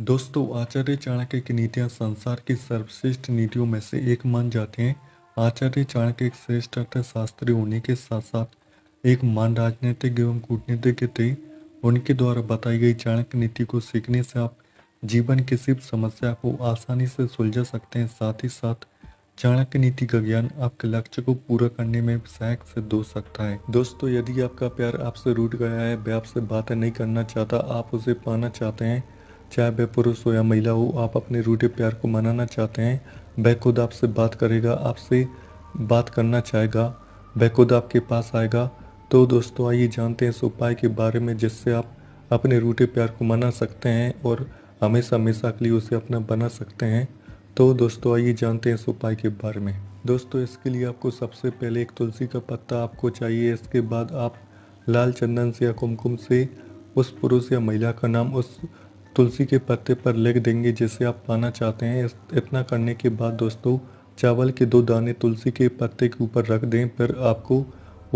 दोस्तों आचार्य चाणक्य की नीतियाँ संसार की सर्वश्रेष्ठ नीतियों में से एक मान जाते हैं आचार्य चाणक्य एक श्रेष्ठ अर्थशास्त्री होने के साथ साथ एक मान राजनीतिक एवं कूटनीतिक थे उनके द्वारा बताई गई चाणक्य नीति को सीखने से आप जीवन किसी भी समस्या को आसानी से सुलझा सकते हैं साथ ही साथ चाणक्य नीति का ज्ञान आपके लक्ष्य को पूरा करने में सहायक सिद्ध हो सकता है दोस्तों यदि आपका प्यार आपसे रूट गया है वे आपसे बातें नहीं करना चाहता आप उसे पाना चाहते हैं चाहे वह पुरुष हो या महिला हो आप अपने रूठे प्यार को मनाना चाहते हैं वह खुद आपसे बात करेगा आपसे बात करना चाहेगा वह खुद आपके पास आएगा तो दोस्तों आइए जानते हैं इस उपाय के बारे में जिससे आप अपने रूठे प्यार को मना सकते हैं और हमेशा हमेशा के लिए उसे अपना बना सकते हैं तो दोस्तों आइए जानते हैं इस उपाय के बारे में दोस्तों इसके लिए आपको सबसे पहले एक तुलसी का पत्ता आपको चाहिए इसके बाद आप लाल चंदन से या कुमकुम से उस पुरुष या महिला का नाम उस तुलसी के पत्ते पर लिख देंगे जिसे आप पाना चाहते हैं इतना करने के बाद दोस्तों चावल के दो दाने तुलसी के पत्ते के ऊपर रख दें फिर आपको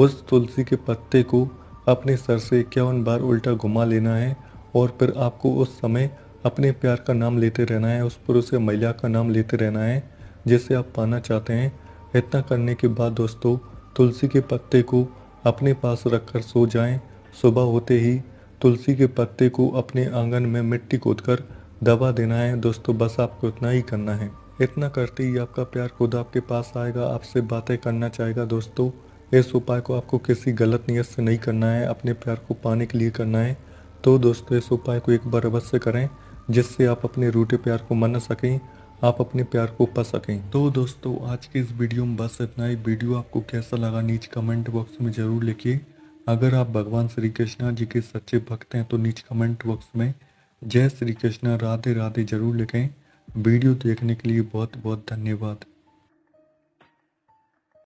उस तुलसी के पत्ते को अपने सर से इक्यावन बार उल्टा घुमा लेना है और फिर आपको उस समय अपने प्यार का नाम लेते रहना है उस पुरुष या महिला का नाम लेते रहना है जिसे आप पाना चाहते हैं इतना करने के बाद दोस्तों तुलसी के पत्ते को अपने पास रखकर सो जाएं सुबह होते ही तुलसी के पत्ते को अपने आंगन में मिट्टी कूद कर देना है दोस्तों बस आपको इतना ही करना है इतना करते ही आपका प्यार खुद आपके पास आएगा आपसे बातें करना चाहेगा दोस्तों इस उपाय को आपको किसी गलत नियत से नहीं करना है अपने प्यार को पाने के लिए करना है तो दोस्तों इस उपाय को एक बार अवश्य करें जिससे आप अपने रूठे प्यार को मन सकें आप अपने प्यार को पा सकें तो दोस्तों आज के इस वीडियो में बस इतना ही वीडियो आपको कैसा लगा नीचे कमेंट बॉक्स में ज़रूर लिखिए अगर आप भगवान श्री कृष्णा जी के सच्चे भक्त हैं तो नीचे कमेंट बॉक्स में जय श्री कृष्णा राधे राधे जरूर लिखें वीडियो देखने के लिए बहुत बहुत धन्यवाद